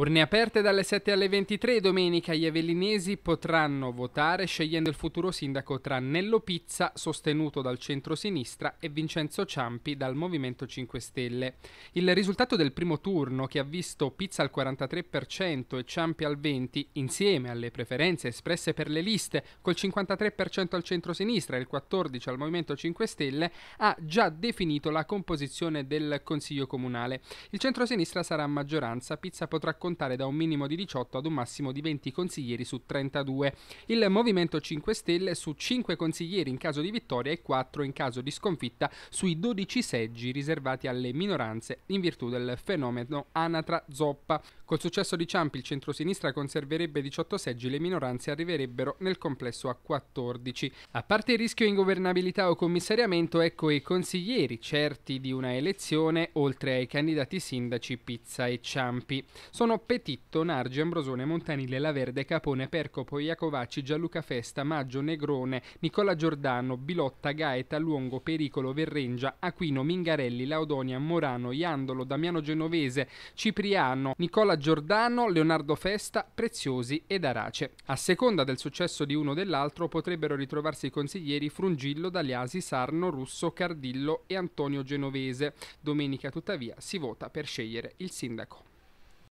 Urne aperte dalle 7 alle 23 domenica gli evelinesi potranno votare scegliendo il futuro sindaco tra Nello Pizza, sostenuto dal centro-sinistra, e Vincenzo Ciampi dal Movimento 5 Stelle. Il risultato del primo turno, che ha visto Pizza al 43% e Ciampi al 20%, insieme alle preferenze espresse per le liste, col 53% al centro-sinistra e il 14% al Movimento 5 Stelle, ha già definito la composizione del Consiglio Comunale. Il centro-sinistra sarà a maggioranza, Pizza potrà continuare contare da un minimo di 18 ad un massimo di 20 consiglieri su 32. Il Movimento 5 Stelle su 5 consiglieri in caso di vittoria e 4 in caso di sconfitta sui 12 seggi riservati alle minoranze in virtù del fenomeno anatra zoppa. Col successo di Ciampi il centrosinistra conserverebbe 18 seggi, e le minoranze arriverebbero nel complesso a 14. A parte il rischio ingovernabilità o commissariamento, ecco i consiglieri certi di una elezione, oltre ai candidati sindaci Pizza e Ciampi. Sono sono Petitto, Nargi, Ambrosone, Montanile, Laverde, Capone, Percopo, Iacovacci, Gianluca Festa, Maggio, Negrone, Nicola Giordano, Bilotta, Gaeta, Luongo, Pericolo, Verrengia, Aquino, Mingarelli, Laudonia, Morano, Iandolo, Damiano Genovese, Cipriano, Nicola Giordano, Leonardo Festa, Preziosi ed Arace. A seconda del successo di uno o dell'altro potrebbero ritrovarsi i consiglieri Frungillo, Daliasi, Sarno, Russo, Cardillo e Antonio Genovese. Domenica tuttavia si vota per scegliere il sindaco.